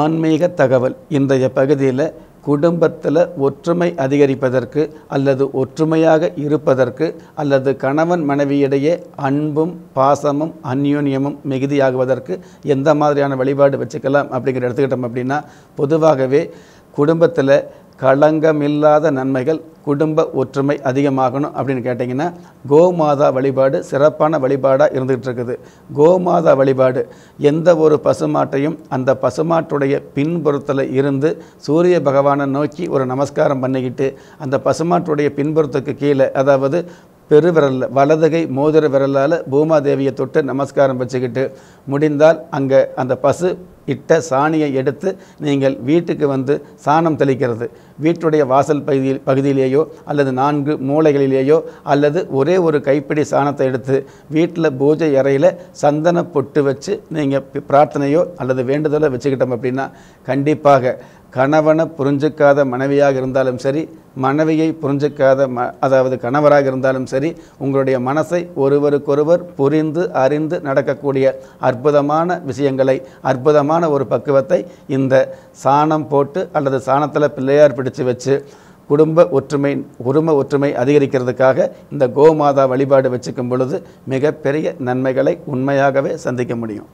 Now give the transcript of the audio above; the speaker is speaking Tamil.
ஆன்மீக தகவல் இன்றைய பகுதியில் குடும்பத்தில் ஒற்றுமை அதிகரிப்பதற்கு அல்லது ஒற்றுமையாக இருப்பதற்கு அல்லது கணவன் மனைவியிடையே அன்பும் பாசமும் அந்யூன்யமும் மிகுதியாகுவதற்கு எந்த மாதிரியான வழிபாடு வச்சுக்கலாம் அப்படிங்கிற எடுத்துக்கிட்டோம் அப்படின்னா பொதுவாகவே குடும்பத்தில் களங்கமில்லாத நன்மைகள் குடும்ப ஒற்றுமை அதிகமாகணும் அப்படின்னு கேட்டிங்கன்னா கோமாதா வழிபாடு சிறப்பான வழிபாடாக இருந்துகிட்டு இருக்குது கோமாதா வழிபாடு எந்த ஒரு பசுமாட்டையும் அந்த பசுமாட்டுடைய பின்புறத்தில் இருந்து சூரிய பகவானை நோக்கி ஒரு நமஸ்காரம் பண்ணிக்கிட்டு அந்த பசுமாட்டுடைய பின்புறத்துக்கு கீழே அதாவது பெருவிரலில் வலதுகை மோதிர விரலால் பூமாதேவியை தொட்டு நமஸ்காரம் வச்சுக்கிட்டு முடிந்தால் அங்கே அந்த பசு இட்ட சாணியை எடுத்து நீங்கள் வீட்டுக்கு வந்து சாணம் தெளிக்கிறது வீட்டுடைய வாசல் பகுதியில் பகுதியிலேயோ அல்லது நான்கு மூளைகளிலேயோ அல்லது ஒரே ஒரு கைப்பிடி சாணத்தை எடுத்து வீட்டில் பூஜை அறையில் சந்தன பொட்டு வச்சு நீங்கள் பிரார்த்தனையோ அல்லது வேண்டுதலோ வச்சுக்கிட்டோம் அப்படின்னா கண்டிப்பாக கணவனை புரிஞ்சுக்காத மனைவியாக இருந்தாலும் சரி மனைவியை புரிஞ்சுக்காத ம அதாவது கணவராக இருந்தாலும் சரி உங்களுடைய மனசை ஒருவருக்கொருவர் புரிந்து அறிந்து நடக்கக்கூடிய அற்புதமான விஷயங்களை அற்புதமாக விதமான ஒரு பக்குவத்தை இந்த சாணம் போட்டு அல்லது சாணத்தில் பிள்ளையார் பிடிச்சு வச்சு குடும்ப ஒற்றுமை உரும ஒற்றுமை அதிகரிக்கிறதுக்காக இந்த கோமாதா வழிபாடு வச்சுக்கும் பொழுது மிகப்பெரிய நன்மைகளை உண்மையாகவே சந்திக்க முடியும்